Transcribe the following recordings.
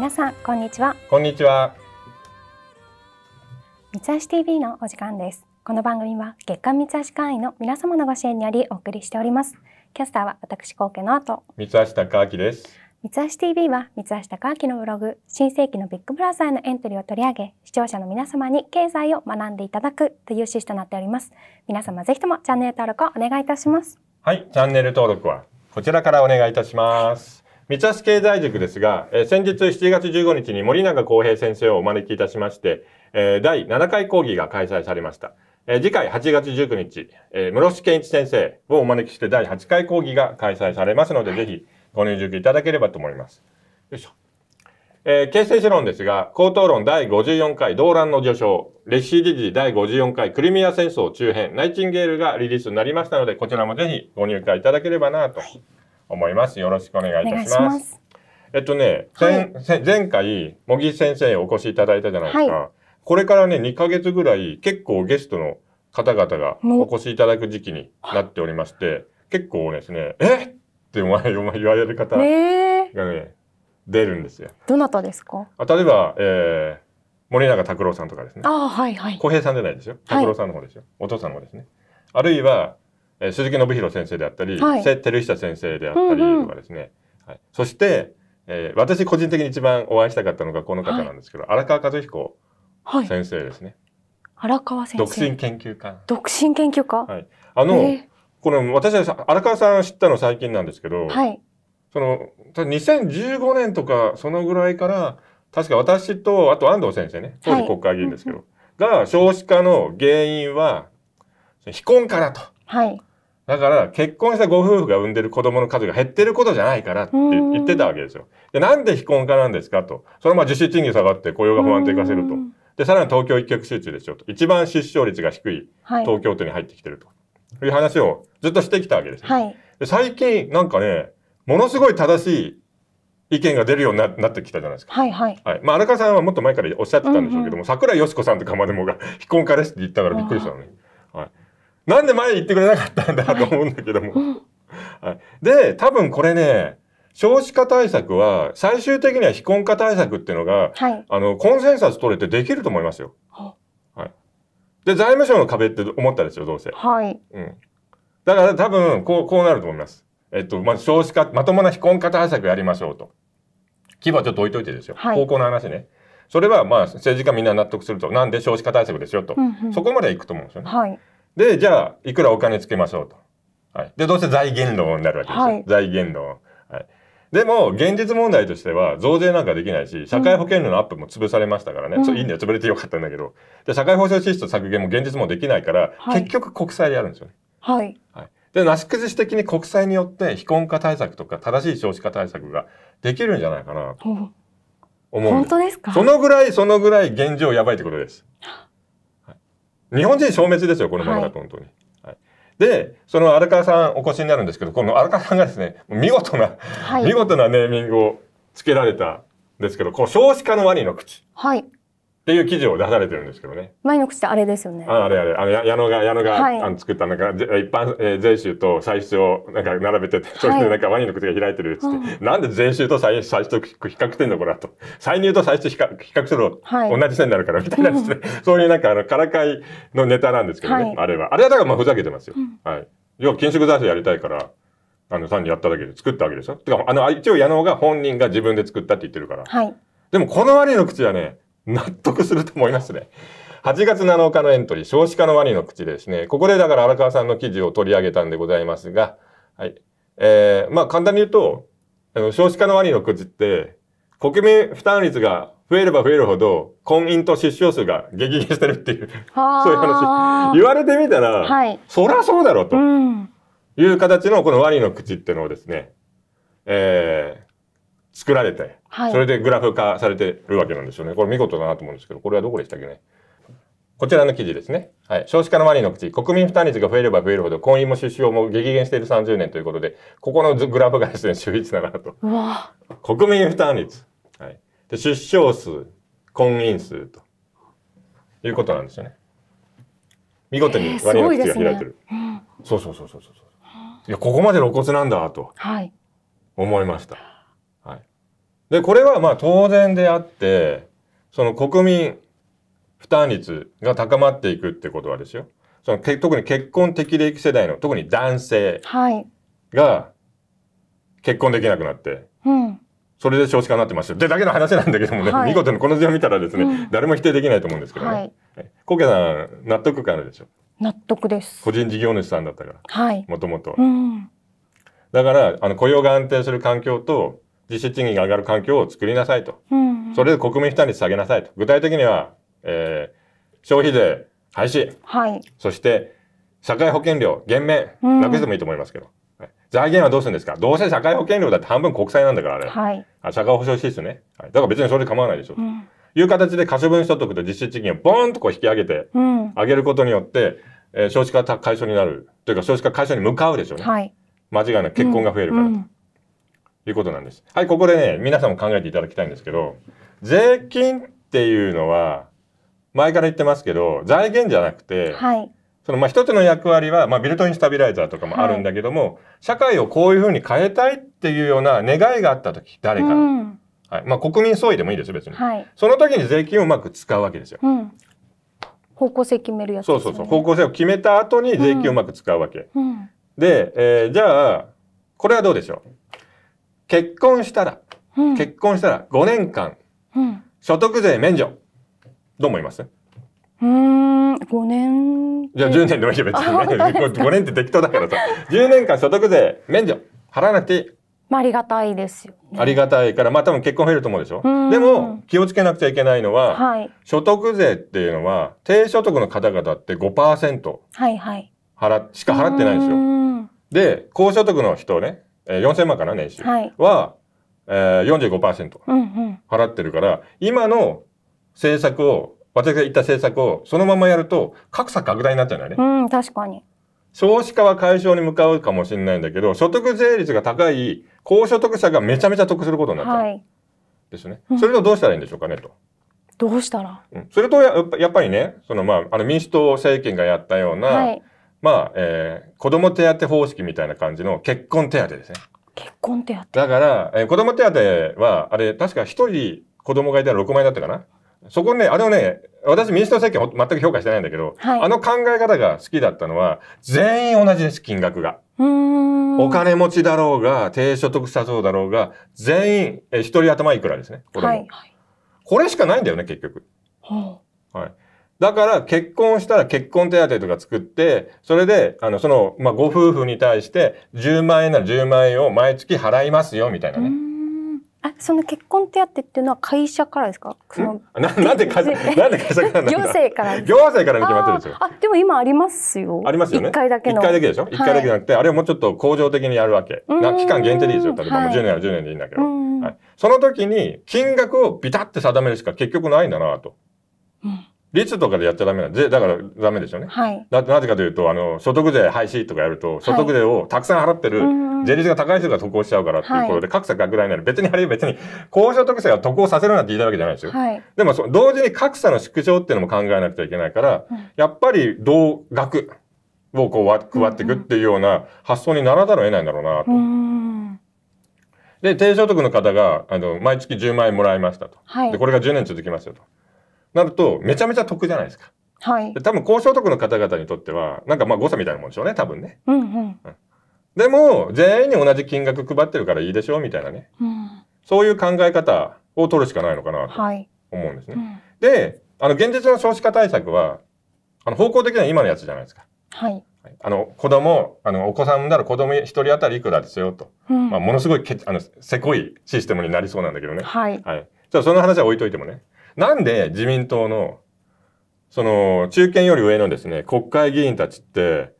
皆さんこんにちはこんにちは三橋 TV のお時間ですこの番組は月刊三橋会員の皆様のご支援によりお送りしておりますキャスターは私高家の後三橋孝明です三橋 TV は三橋孝明のブログ新世紀のビッグブラザーのエントリーを取り上げ視聴者の皆様に経済を学んでいただくという趣旨となっております皆様ぜひともチャンネル登録をお願いいたしますはいチャンネル登録はこちらからお願いいたします、はい三橋経済塾ですが、えー、先日7月15日に森永康平先生をお招きいたしまして、えー、第7回講義が開催されました。えー、次回8月19日、えー、室伏健一先生をお招きして第8回講義が開催されますので、ぜひご入塾いただければと思います。よいしょ。えー、形成書論ですが、高等論第54回動乱の序章、歴史理事第54回クリミア戦争中編、ナイチンゲールがリリースになりましたので、こちらもぜひご入会いただければなと。はい思います。よろしくお願いいたします。えっとね、前、はい、前回、茂木先生お越しいただいたじゃないですか。はい、これからね、2か月ぐらい、結構ゲストの方々がお越しいただく時期になっておりまして、結構ですね、えっておお前、前言われる方がね、出るんですよ。どなたですかあ例えば、えー、森永拓郎さんとかですね。あはいはい。浩平さんじゃないですよ。拓郎さんの方ですよ。はい、お父さんの方ですね。あるいは、えー、鈴木信弘先生であったり、はい、瀬照久先生であったりとかですね、うんうん、はい、そして、えー、私個人的に一番お会いしたかったのがこの方なんですけど、はい、荒川和彦先生ですね。はい、荒川先生独身研究家独身研究家、はい、あの、えー、この私は荒川さん知ったの最近なんですけど、はい、その2015年とかそのぐらいから確か私とあと安藤先生ね当時国会議員ですけど、はい、が少子化の原因は非婚かだと、はい、だから結婚したご夫婦が産んでる子供の数が減ってることじゃないからって言ってたわけですよ。で、なんで非婚化なんですかと。それはまあ実質賃金下がって雇用が不安定化せると。で、さらに東京一極集中でしょと。一番出生率が低い東京都に入ってきてると。はい、いう話をずっとしてきたわけです、はい、で最近なんかね、ものすごい正しい意見が出るようになってきたじゃないですか。はいはい。はい、まあ荒川さんはもっと前からおっしゃってたんでしょうけども、うんうん、桜井よし子さんとかまでもが 非婚化ですって言ったからびっくりしたのね。なんで前言ってくれなかったんだと思うんだけども。はい、で、多分これね、少子化対策は最終的には非婚化対策っていうのが、はい、あのコンセンサス取れてできると思いますよ。はい、はい、で財務省の壁って思ったでしょどうせ。はい、うん、だから多分こうこうなると思います。えっとまあ、少子化まともな非婚化対策やりましょうと。規模はちょっと置いといてですよ、はい、高校の話ね。それはまあ政治家みんな納得するとなんで少子化対策ですよと、うんうん、そこまでいくと思うんですよね。はいで、じゃあ、いくらお金つけましょうと。はい。で、どうせ財源論になるわけですよ。はい、財源論。はい。でも、現実問題としては、増税なんかできないし、社会保険料のアップも潰されましたからね。うん、そういいんだよ。潰れてよかったんだけど。で、社会保障支出削減も現実もできないから、はい、結局国債でやるんですよね。はい。はい。で、なし崩し的に国債によって非婚化対策とか正しい少子化対策ができるんじゃないかなと思う。本当ですかそのぐらい、そのぐらい現状やばいってことです。日本人消滅ですよ、このままだと、本当に。はい、で、その荒川さんお越しになるんですけど、この荒川さんがですね、見事な、はい、見事なネーミングをつけられたんですけど、こう、少子化のワニの口。はい。っていう記事を出されてるんですけどね。前の口ってあれですよね。ああれあれ、あの矢野が、矢野が、はい、あの作ったなんか、一般、えー、税収と歳出をなんか並べてて、それでなんかワニの口が開いてるっつって、はい、なんで税収と歳歳出と比較してんのこれと。歳入と歳出比較比較すると同じ線になるから、みたいなですね。はい、そういうなんかあの、からかいのネタなんですけどね、あれは。あれはだからまあふざけてますよ。うん、はい。要は、緊縮財政やりたいから、あの、単にやっただけで作ったわけでしょ。てか、あの、一応矢野が本人が自分で作ったって言ってるから。はい。でもこのワニの口はね、納得すると思いますね。8月7日のエントリー、少子化のワニの口ですね。ここでだから荒川さんの記事を取り上げたんでございますが、はい。えー、まあ簡単に言うと、あの少子化のワニの口って、国民負担率が増えれば増えるほど、婚姻と出生数が激減してるっていうそういう話。言われてみたら、はい、そりゃそうだろうと、いう形のこのワニの口ってのをですね、えー、作られて、はい、それでグラフ化されてるわけなんですよね。これ見事だなと思うんですけど、これはどこでしたっけね。こちらの記事ですね。はい。少子化のマリの口。国民負担率が増えれば増えるほど、婚姻も出資をも激減している30年ということで、ここのグラフがですね、秀逸だなと。国民負担率。はい。で、出生数、婚姻数と。いうことなんですよね。見事に割の口が開いてる。そう、ねうん、そうそうそうそう。いや、ここまで露骨なんだ、と。はい。思いました。で、これはまあ当然であって、その国民負担率が高まっていくってことはですよ。そのけ特に結婚適齢期世代の特に男性が結婚できなくなって、うん、それで少子化になってましたでだけの話なんだけどもね、はい、見事にこの図を見たらですね、うん、誰も否定できないと思うんですけどね。小、は、池、さん納得感あるでしょ納得です。個人事業主さんだったから、もともと。だからあの雇用が安定する環境と実質賃金が上がる環境を作りなさいと、うんそれで国民負担率下げなさいと具体的には、えー、消費税廃止、はい、そして社会保険料減免、なくしてもいいと思いますけど、はい、財源はどうするんですかどうせ社会保険料だって半分国債なんだからあれ、はい、あ社会保障支出ね、はい、だから別にそれで構わないでしょう、うん、いう形で可処分所得と実質賃金をボーンとこう引き上げて、上げることによって、えー、少子化解消になるというか少子化解消に向かうでしょうね、はい、間違いなく結婚が増えるからと。うんいうことなんです。はい、ここでね、皆さんも考えていただきたいんですけど、税金っていうのは、前から言ってますけど、財源じゃなくて、はい、そのまあ一つの役割は、まあ、ビルトインスタビライザーとかもあるんだけども、はい、社会をこういうふうに変えたいっていうような願いがあった時、誰かうん、はいまあ、国民総意でもいいですよ、別に、はい、その時に税金をうまく使うわけですよ。うん方向性決めるやつ、ね、そうそうそう方向性を決めた後に税金をうまく使うわけ、うんうん、で、えー、じゃあこれはどうでしょう結婚したら、うん、結婚したら5年間、うん、所得税免除。どう思いますうん5年じゃあ10年でもいいよ別に、5 年って適当だからさ10年間所得税免除払わなくていい、まあ、ありがたいですよ、ね、ありがたいからまあ多分結婚えると思うでしょでも気をつけなくちゃいけないのは、はい、所得税っていうのは低所得の方々って5%はいはい、払、しか払ってないんですよで高所得の人ねえー、4000万かな年収は、はいえー、45%払ってるから、うんうん、今の政策を私が言った政策をそのままやると格差拡大になっちゃうんだよね。うん、確かに少子化は解消に向かうかもしれないんだけど所得税率が高い高所得者がめちゃめちゃ得することになっちゃう、はい、ですね。それとどうしたらいいんでしょうかねと。どうしたら、うん、それとやっぱりねその、まあ、あの民主党政権がやったような、はい、まあ、えー、子供手当方式みたいな感じの結婚手当ですね。結婚手当だから、えー、子供手当は、あれ、確か一人子供がいたら6万円だったかな。そこね、あれをね、私民主党政権全く評価してないんだけど、はい、あの考え方が好きだったのは、全員同じです、金額が。お金持ちだろうが、低所得者そうだろうが、全員、えー、一人頭いくらですね、子供。はい、これしかないんだよね、結局。はあ、はい。だから結婚したら結婚手当とか作って、それで、あの、その、まあ、ご夫婦に対して10万円なら10万円を毎月払いますよ、みたいなね。あ、その結婚手当っていうのは会社からですか？その ななんで会社 なんで会社から行政から行政から決まってるんですよ。あ、でも今ありますよ。ありますよね。一回だけの一回だけでしょ？一、回だけじゃなくて、あれはもうちょっと工場的にやるわけ。な期間限定でいいですよ。例えばもう10年は10年でいいんだけど、はい、はい、その時に金額をビタって定めるしか結局ないんだなと。うん率とかでやっちゃダメなんで、だからダメでしょうね。はい。だってなぜかというと、あの、所得税廃止とかやると、所得税をたくさん払ってる、税率が高い人が得をしちゃうからっていうことで、格差が拡大になる。別にあれ別に、高所得者が得をさせるなんて言いたいわけじゃないですよ。はい。でもそ、同時に格差の縮小っていうのも考えなくちゃいけないから、やっぱり同額をこう配っていくっていうような発想にならざるを得ないんだろうなと。うんで、低所得の方が、あの、毎月10万円もらいましたと。はい。で、これが10年続きますよと。なると、めちゃめちゃ得じゃないですか。はい。多分、高所得の方々にとっては、なんかまあ誤差みたいなもんでしょうね、多分ね。うんうん。うん、でも、全員に同じ金額配ってるからいいでしょ、うみたいなね。うん、そういう考え方を取るしかないのかなと思うんですね。はいうん、で、あの、現実の少子化対策は、あの、方向的には今のやつじゃないですか。はい。あの子供あのお子さん産んだら子供一人当たりいくらですよと、うん、まあ、ものすごいけあのせこいシステムになりそうなんだけどね、はいはい、じゃあその話は置いといてもね、なんで自民党の、その、中堅より上のですね、国会議員たちって、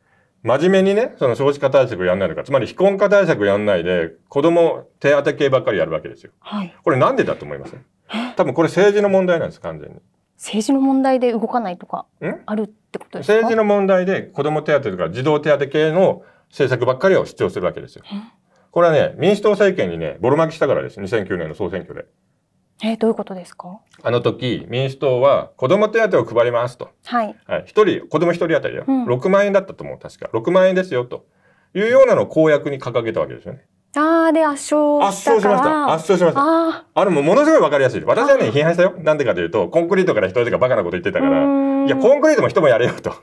真面目にね、その少子化対策やんないのか、つまり非婚化対策やんないで、子供手当系ばっかりやるわけですよ。はい、これなんでだと思います多分これ政治の問題なんです、完全に。政治の問題で動かないとか、あるってことですか政治の問題で子供手当とか児童手当系の政策ばっかりを主張するわけですよ。これはね、民主党政権にね、ボロ負けしたからです、2009年の総選挙で。えー、どういうことですかあの時民主党は子ども手当を配りますと、はいはい、1人子ども1人当たりだ、うん、6万円だったと思う確か6万円ですよというようなのを公約に掲げたわけですよね。ああ、で圧勝圧勝しました圧勝しましたあれもものすごいわかりやすい私はね批判したよなんでかというとコンクリートから人がバカなこと言ってたからいやコンクリートも人もやれよと。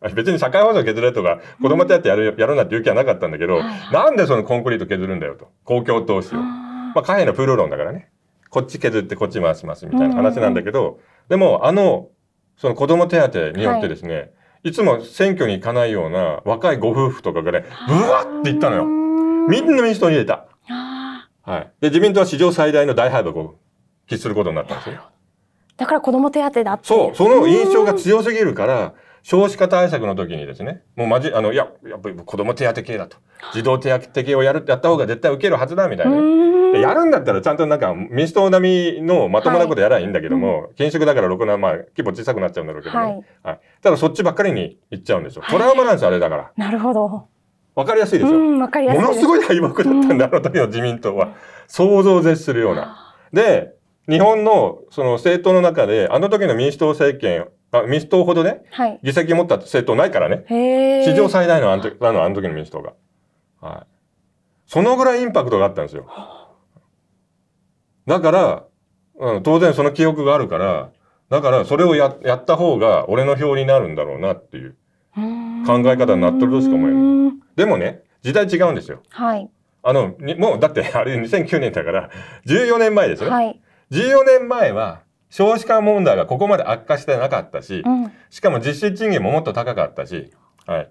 別に社会保障削れとか子供手当やる,、やるなんていう気はなかったんだけど、なんでそのコンクリート削るんだよと公共投資をまあ、貨幣のプール論だからねこっち削ってこっち回しますみたいな話なんだけど、でも、あの、その子供手当によってですね、はい、いつも選挙に行かないような若いご夫婦とかがね、ブワって行ったのよ。みんな民主党に入れた。はい。で、自民党は史上最大の大敗北を喫することになったんですよ。だから子供手当だって。そう、その印象が強すぎるから、少子化対策の時にですね、もうまじ、あの、いや、やっぱり子供手当系だと。児童手当系をやる、やった方が絶対受けるはずだ、みたいな、ね。やるんだったらちゃんとなんか民主党並みのまともなことやらいいんだけども、はい、だから六くまあ、規模小さくなっちゃうんだろうけど、ね、はい、はい、ただそっちばっかりにいっちゃうんでしょ、トラウマなんですあれだから。なるほどわかりやすいですよ。うん、かりやすいものすごい敗北だったんだ。あの時の自民党は。想像を絶するような。で、日本のその政党の中で、あの時の民主党政権、あ民主党ほどね、はい、議席持った政党ないからね。史上最大のあの時の民主党が。はい。そのぐらいインパクトがあったんですよ。だから、うん、当然その記憶があるから、だからそれをややった方が俺の票になるんだろうなっていう考え方になっとるとしか思えない。でもね、時代違うんですよ。はい。あの、もうだって あれ2009年だから14年前ですよ。はい。14年前は少子化問題がここまで悪化してなかったし、うん、しかも実質賃金ももっと高かったし、はい。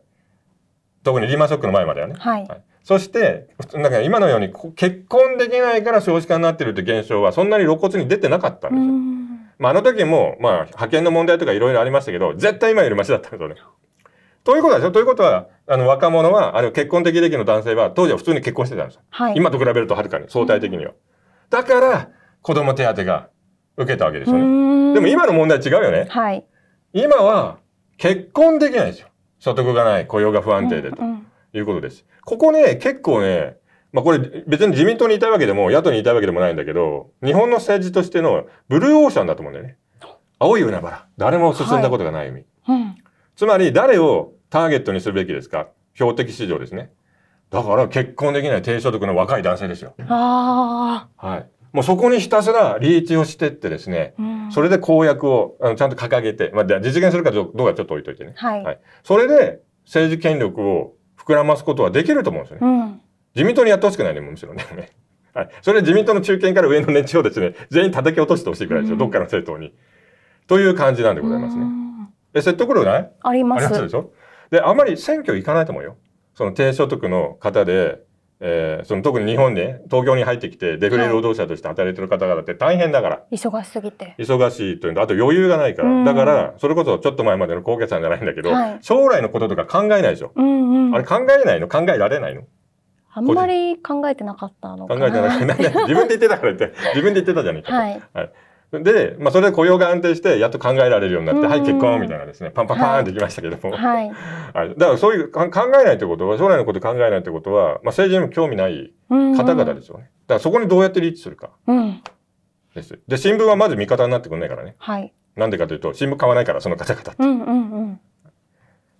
特にリーマンショックの前まではね。はい、はいそして、なんか今のように結婚できないから少子化になってるって現象はそんなに露骨に出てなかったんですよ。まあ、あの時も、まあ、派遣の問題とかいろいろありましたけど、絶対今よりマシだったけどね。ということはでしょということは、あの、若者は、あの、結婚的歴の男性は、当時は普通に結婚してたんですよ。はい、今と比べるとはるかに、相対的には。だから、子供手当が受けたわけですよね。でも今の問題違うよね。はい、今は、結婚できないんですよ。所得がない、雇用が不安定でということです。うんうん、ここね、結構ね、まあこれ別に自民党にいたわけでも野党にいたわけでもないんだけど、日本の政治としてのブルーオーシャンだと思うんだよね。青い海原。誰も進んだことがない海。はいうん、つまり誰をターゲットにするべきですか標的市場ですね。だから結婚できない低所得の若い男性ですよ。はい。もうそこにひたすらリーチをしてってですね、うん、それで公約をあのちゃんと掲げて、まあ、実現するかどうかちょっと置いといてね。はい。はい、それで政治権力を膨らますことはできると思うんですよね。うん、自民党にやってほしくないね、むしろね。はい。それ自民党の中堅から上の年長をですね、全員叩き落としてほしいくらいですよ、うん、どっかの政党に。という感じなんでございますね。え、説得力ないあります。ありますでしょで、あんまり選挙行かないと思うよ。その低所得の方で、えー、その特に日本で東京に入ってきてデフレ労働者として働いてる方々って大変だから、はい、忙しすぎて忙しいというのとあと余裕がないからだからそれこそちょっと前までの高家さんじゃないんだけど、はい、将来のこととか考えないでしょ、うんうん、あれ考えないの考えられないのあんまり考えてなかったのかな考えてなかった 自分で言ってたからって自分で言ってたじゃないかはい、はいで、まあ、それで雇用が安定してやっと考えられるようになって、はい結婚みたいなですねパンパンパーンってきましたけども、はい はい、だからそういう考えないってことは将来のこと考えないってことは、まあ、政治にも興味ない方々ですよね、だからそこにどうやってリーチするかうん。です、で新聞はまず味方になってくんないからね、はい、なんでかというと新聞買わないからその方々って、うんうんうん、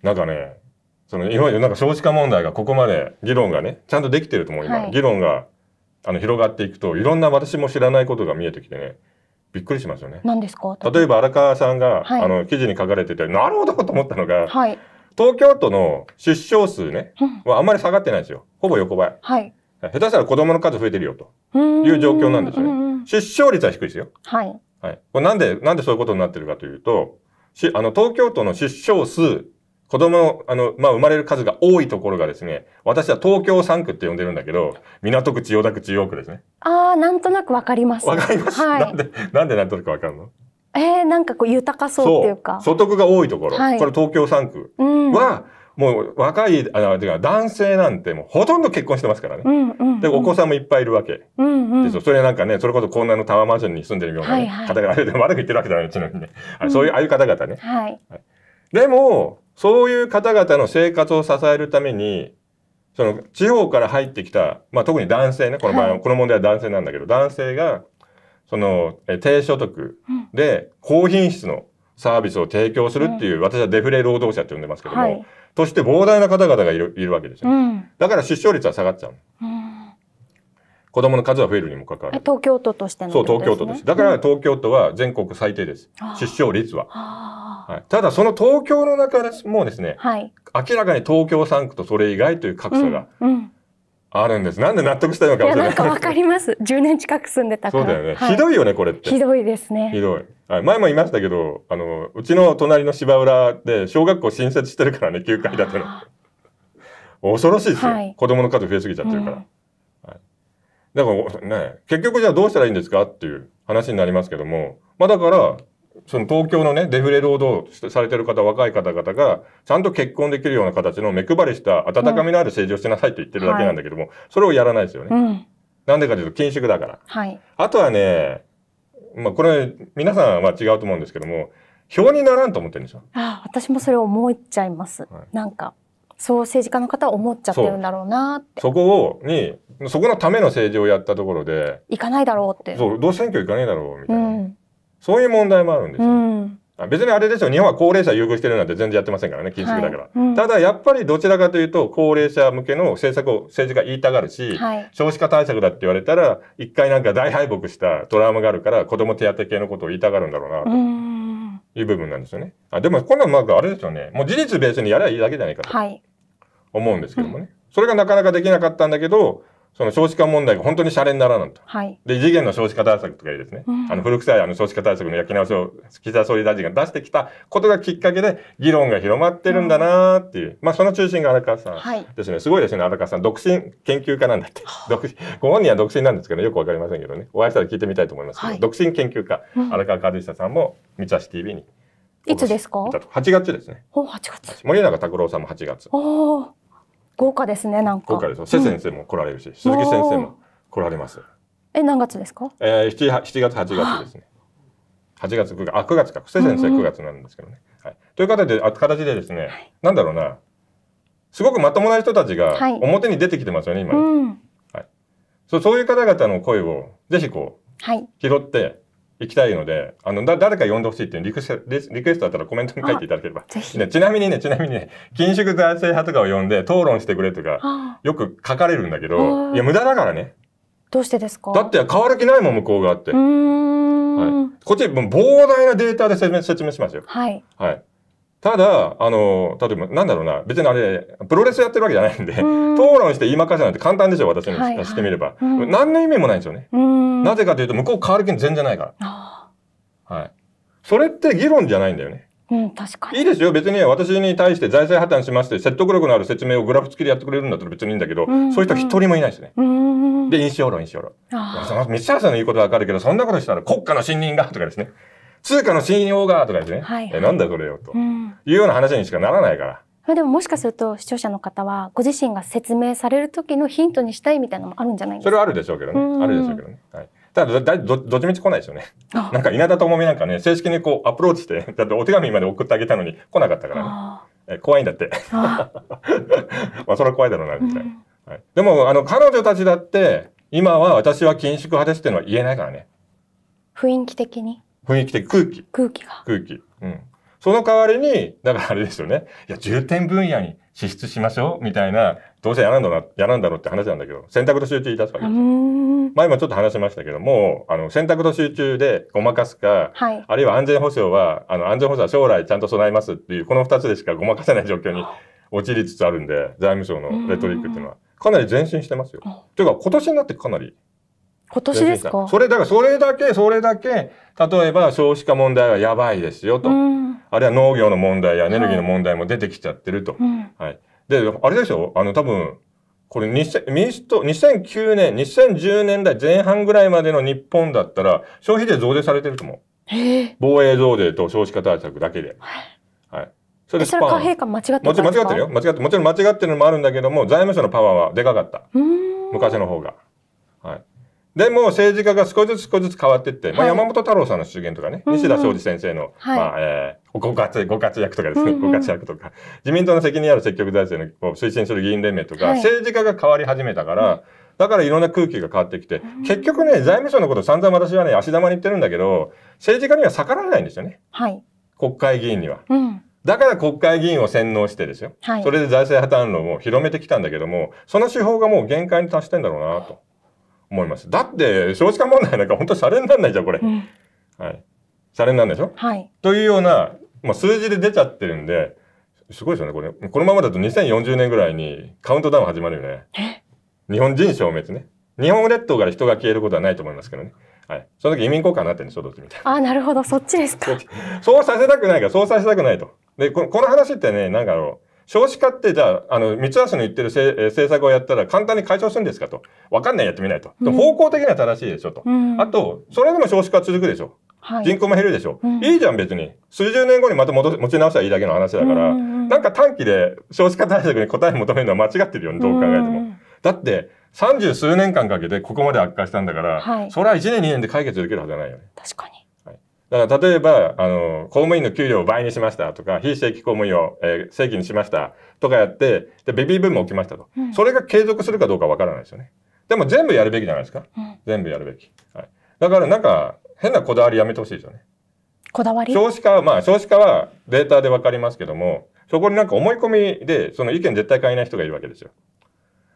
なんかねそのいわゆるなんか少子化問題がここまで議論がねちゃんとできてると思う今、はい、議論があの広がっていくといろんな私も知らないことが見えてきてねびっくりしますよね。何ですか例えば荒川さんが、はい、あの記事に書かれててなるほどと思ったのが、はい、東京都の出生数ね、はあんまり下がってないんですよほぼ横ばい、はい、下手したら子供の数増えてるよという状況なんですよね出生率は低いですよ、はいはい、これなんでなんでそういうことになってるかというとあの東京都の出生数子供の、あの、まあ、生まれる数が多いところがですね、私は東京3区って呼んでるんだけど、港区、千代田区、中央区ですね。ああ、なんとなくわかります。わかります、はい、なんで、なんでなんとなくわかるのえー、なんかこう豊かそうっていうか。う所得が多いところ、はい、これ東京3区は、うん、もう若い、あてか男性なんてもうほとんど結婚してますからね。うんうんうん、で、お子さんもいっぱいいるわけ、うんうん、でそれなんかね、それこそこんなのタワーマンションに住んでるような、ねはいはい、方々、悪く言ってるわけじゃない、うちね。そういう、ああいう方々ね。はいでも、そういう方々の生活を支えるために、その地方から入ってきた、まあ、特に男性ね、この場合、はい、この問題は男性なんだけど、男性が、その、え低所得で高品質のサービスを提供するっていう、うん、私はデフレ労働者って呼んでますけども、はい、として膨大な方々がいるいるわけですよ、うん、だから出生率は下がっちゃう。うん子供の数は増えるにもかかわらず東京都としての、ね、そう東京都ですだから東京都は全国最低です、うん、出生率は、はい、ただその東京の中ですもうですね、はい、明らかに東京3区とそれ以外という格差が、うんうんあるんです。なんで納得したのかもしれない。いわかります。1 年近く住んでたそうだよね、はい、ひどいよね、これって。ひどいですね。ひどい。はい、前も言いましたけど、あの、うちの隣の芝浦で小学校新設してるからね、9階建ての。恐ろしいですよ。はい、子供の数増えすぎちゃってるから。うんだからね、結局じゃあどうしたらいいんですかっていう話になりますけども、まあだから、その東京のね、デフレ労働されてる方、若い方々が、ちゃんと結婚できるような形の目配りした温かみのある政治をしなさいと言ってるだけなんだけども、うんはい、それをやらないですよね。うん、なんでかというと、緊縮だから。はい、あとはね、まあこれ、皆さんは違うと思うんですけども、票にならんと思ってるんですよ。ああ、私もそれ思っちゃいます。はい、なんか。そう政治家の方は思っちゃってるんだろうなってそこをにそこのための政治をやったところで行かないだろうってそうどう選挙行かないだろうみたいな、うん、そういう問題もあるんですよ、うん別にあれですよ、日本は高齢者優遇してるなんて全然やってませんからね、緊縮だから。はいうん、ただ、やっぱりどちらかというと、高齢者向けの政策を政治家言いたがるし、はい、少子化対策だって言われたら、一回なんか大敗北したトラウマがあるから、子供手当系のことを言いたがるんだろうなと。うんいう部分なんですよね。あでも、こんなのなんあれですよね。もう事実ベースにやればいいだけじゃないかと思うんですけどもね。それがなかなかできなかったんだけど、その少子化問題が本当にシャレにならないと。はい、で、異次元の少子化対策とかですね、うん、あの古臭いあの少子化対策の焼き直しを岸田総理大臣が出してきたことがきっかけで議論が広まってるんだなっていう、うん、まあその中心が荒川さんはい。ですね、すごいですね、荒川さん。独身研究家なんだって。独身、ご本人は独身なんですけど、ね、よくわかりませんけどね、お会いしたら聞いてみたいと思いますけど、はい、独身研究家、うん、荒川和久さんも三橋 TV に。いつですか ?8 月ですね。お、8月。森永卓郎さんも8月。おー。豪華ですねなんか豪華ですよ瀬先生も来られるし、うん、鈴木先生も来られますえ何月ですかえー、7, 7月8月ですね8月9月あ9月か瀬先生9月なんですけどね、うんはい、という形であ形でですね、はい、なんだろうなすごくまともな人たちが表に出てきてますよね、はい、今ね、うん、はい、そうそういう方々の声をぜひこう、はい、拾って行きたいので、あの、だ、誰か呼んでほしいっていうリクエスト、リクエストあったらコメントに書いていただければ。ね、ちなみにね、ちなみにね、緊縮財政派とかを呼んで討論してくれとか、よく書かれるんだけど、いや、無駄だからね。どうしてですかだって変わる気ないもん、向こうがあって。はい、こっち、膨大なデータで説明説明しますよ。はい。はい。ただ、あの、例えば、なんだろうな、別にあれ、プロレスやってるわけじゃないんで、ん討論して言いまかせなんて簡単でしょ、私に、はいはい、してみれば、何の意味もないんですよね。うんなぜかというと向こう変わる気全然ないから。はい。それって議論じゃないんだよね。うん、確かに。いいですよ。別に私に対して財政破綻しまして、説得力のある説明をグラフ付きでやってくれるんだったら別にいいんだけど、うんうん、そういう人一人もいないですね。うんで、印象論、印象論。その、三原さんの言うことはわかるけど、そんなことしたら国家の信任が、とかですね。通貨の信用が、とかですね。はい、え、なんだそれよ、と、うん、いうような話にしかならないから。でももしかすると視聴者の方はご自身が説明される時のヒントにしたいみたいなのもあるんじゃないですかそれはあるでしょうけどね。あるでしょうけどね。はいただだど、どっちみち来ないですよね。なんか稲田朋美なんかね、正式にこうアプローチして、だってお手紙まで送ってあげたのに来なかったからね。え怖いんだって。あ まあ、それは怖いだろうな、みたいな。うん、はい、でも、あの、彼女たちだって、今は私は緊縮派ですっていうのは言えないからね。雰囲気的に雰囲気的、空気。空気が。空気。うん。その代わりに、だからあれですよね。いや、重点分野に支出しましょうみたいなどうせやらんだろやらんだろうって話なんだけど、選択と集中いたすわけです。前もちょっと話しましたけども、あの、選択と集中でごまかすか、はい、あるいは安全保障は、あの、安全保障は将来ちゃんと備えますっていう、この2つでしかごまかせない状況に陥りつつあるんで、財務省のレトリックっていうのは、かなり前進してますよ。というか、今年になってかなり今年ですかそれだからそれだけそれだけ例えば少子化問題はやばいですよと、あるいは農業の問題やエネルギーの問題も出てきちゃってると、はい、はい、で、あれでしょあの、多分、これ民主党、2009年、2010年代前半ぐらいまでの日本だったら、消費税増税されてると思う。防衛増税と少子化対策だけで。はい。それで貨幣間間違って間違ってるよ。間違ってもちろん間違ってるのもあるんだけども、財務省のパワーはでかかった。昔の方が。はい。でも政治家が少しずつ少しずつ変わっていって、まあ、山本太郎さんの主現とかね、西田昌司先生の、まあえー、ご活ご活躍とかですね、ご活躍とか、自民党の責任ある積極財政を推進する議員連盟とか、政治家が変わり始めたから、だからいろんな空気が変わってきて、結局ね、財務省のこと散々私はね、足玉に言ってるんだけど、政治家には逆らえないんですよね。はい、国会議員には。うんだから国会議員を洗脳してですよ。はい、それで財政破綻論を広めてきたんだけども、その手法がもう限界に達してんだろうなと。思います。だって、少子化問題なんか本当シャレになんないじゃん、これ。うん、はい。シャレになんでしょはい。というような、まあ、数字で出ちゃってるんで、すごいですよね、これ。このままだと2040年ぐらいにカウントダウン始まるよね。日本人消滅ね。日本列島から人が消えることはないと思いますけどね。はい。その時移民交換になってるんでしょ、みたいな。ああ、なるほど、そっちですか。そうさせたくないから、そうさせたくないと。で、この話ってね、なんかろう、少子化ってじゃあ、あの、三橋の言ってる政策をやったら簡単に解消するんですかと。わかんないやってみないと。うん、方向的には正しいでしょと。うん、あと、それでも少子化続くでしょ。はい、人口も減るでしょ、うん、いいじゃん別に数十年後にまた戻持ち直したらいいだけの話だから、うん、なんか短期で少子化対策に答え求めるのは間違ってるよねどう考えても、うん、だって三十数年間かけてここまで悪化したんだから、はい、それは一年二年で解決できるはずじゃないよね確かにだから例えば、あの、公務員の給料を倍にしましたとか、非正規公務員を、えー、正規にしましたとかやって、で、ベビーブーム起きましたと。うん、それが継続するかどうかわからないですよね。でも全部やるべきじゃないですか。うん、全部やるべき。はい。だからなんか、変なこだわりやめてほしいですよね。こだわり少子化は、まあ、少子化はデータでわかりますけども、そこになんか思い込みで、その意見絶対変えない人がいるわけですよ。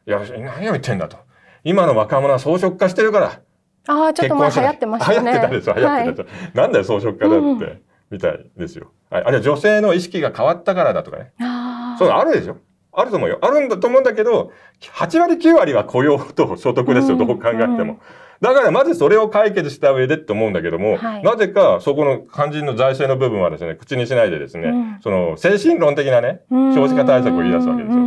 いや、何を言ってんだと。今の若者は装飾化してるから、ああ、ちょっと前流行ってましたね。流行ってたでしょ、流行ってたでしょ。はい、なんだよ、草食家だって、うん、みたいですよ。あるいは女性の意識が変わったからだとかね。そうあるでしょ。あると思うよ。あるんだと思うんだけど、8割9割は雇用と所得ですよ、どう考えても。うんだからまずそれを解決した上でって思うんだけども、はい、なぜかそこの肝心の財政の部分はですね、口にしないでですね、うん、その精神論的なね、少子化対策を言い出すわけですよ。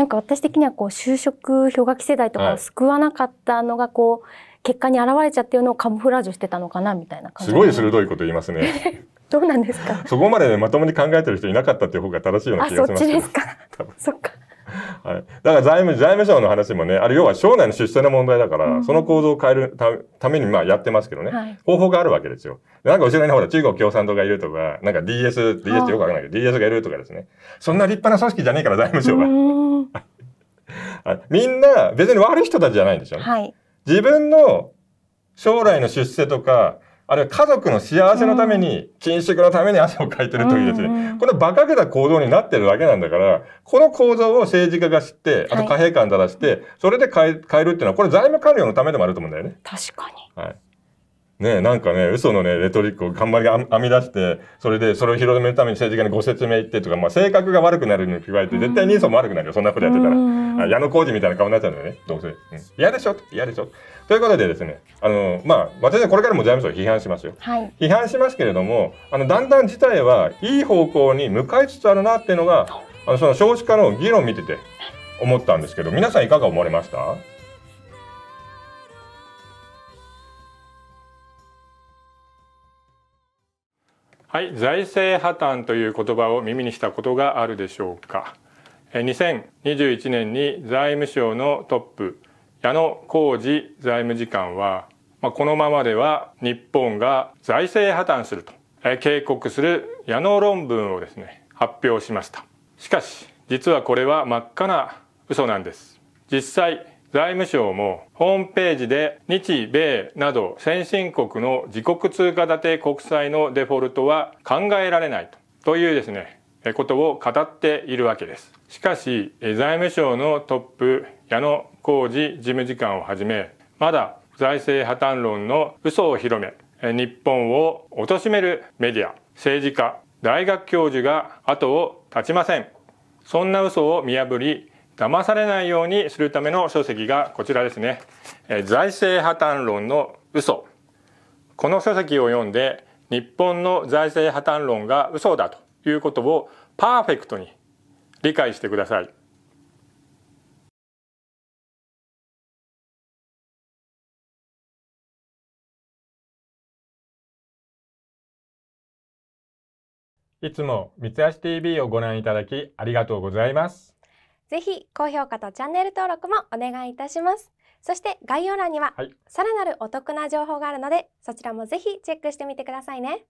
なんか私的にはこう就職氷河期世代とかを救わなかったのがこう、結果に現れちゃってるのをカムフラージュしてたのかなみたいな感じすごい鋭いこと言いますね どうなんですか そこまで、ね、まともに考えてる人いなかったっていう方が正しいような気がしますけどあそっちですかそっかはい、だから財務財務省の話もねあれ要は省内の出世の問題だから、うん、その構造を変えるためにまあやってますけどね、はい、方法があるわけですよ。なんか後ろにほら中国共産党がいるとかなんか DS DS ってよくわからないけど DS がいるとかですねそんな立派な組織じゃねえから財務省は。みんな別に悪い人たちじゃないんですよね。はい、自分の将来の出世とか、あるいは家族の幸せのために、緊縮のために汗をかいてるというですね、この馬鹿げた行動になってるわけなんだから、この構造を政治家が知って、あと貨幣感だらして、はい、それで変え変えるっていうのは、これ財務官僚のためでもあると思うんだよね。確かに。はいね、なんかね、嘘のね、レトリックを頑張り編み出して、それで、それを広めるために政治家にご説明言ってとか、まあ、性格が悪くなるに加えて、絶対人相も悪くなるよ、そんなことやってたら。あ矢野浩二みたいな顔になっちゃうんだよね、どうせ。うん、嫌でしょ嫌でしょということでですね、あの、まあ、私はこれからも財務省を批判しますよ。はい、批判しますけれども、あの、だんだん自体はいい方向に向かいつつあるなっていうのが、あの、その少子化の議論を見てて思ったんですけど、皆さんいかが思われましたはい、財政破綻という言葉を耳にしたことがあるでしょうか。2021年に財務省のトップ、矢野浩二財務次官は、まあ、このままでは日本が財政破綻すると、警告する矢野論文をですね、発表しました。しかし、実はこれは真っ赤な嘘なんです。実際、財務省もホームページで日米など先進国の自国通貨建て国債のデフォルトは考えられないというですね、ことを語っているわけです。しかし、財務省のトップ矢野浩二事務次官をはじめ、まだ財政破綻論の嘘を広め、日本を貶めるメディア、政治家、大学教授が後を絶ちません。そんな嘘を見破り、騙されないようにするための書籍がこちらですね。財政破綻論の嘘。この書籍を読んで、日本の財政破綻論が嘘だということをパーフェクトに理解してください。いつも三橋 TV をご覧いただきありがとうございます。ぜひ高評価とチャンネル登録もお願いいたします。そして概要欄には、さらなるお得な情報があるので、そちらもぜひチェックしてみてくださいね。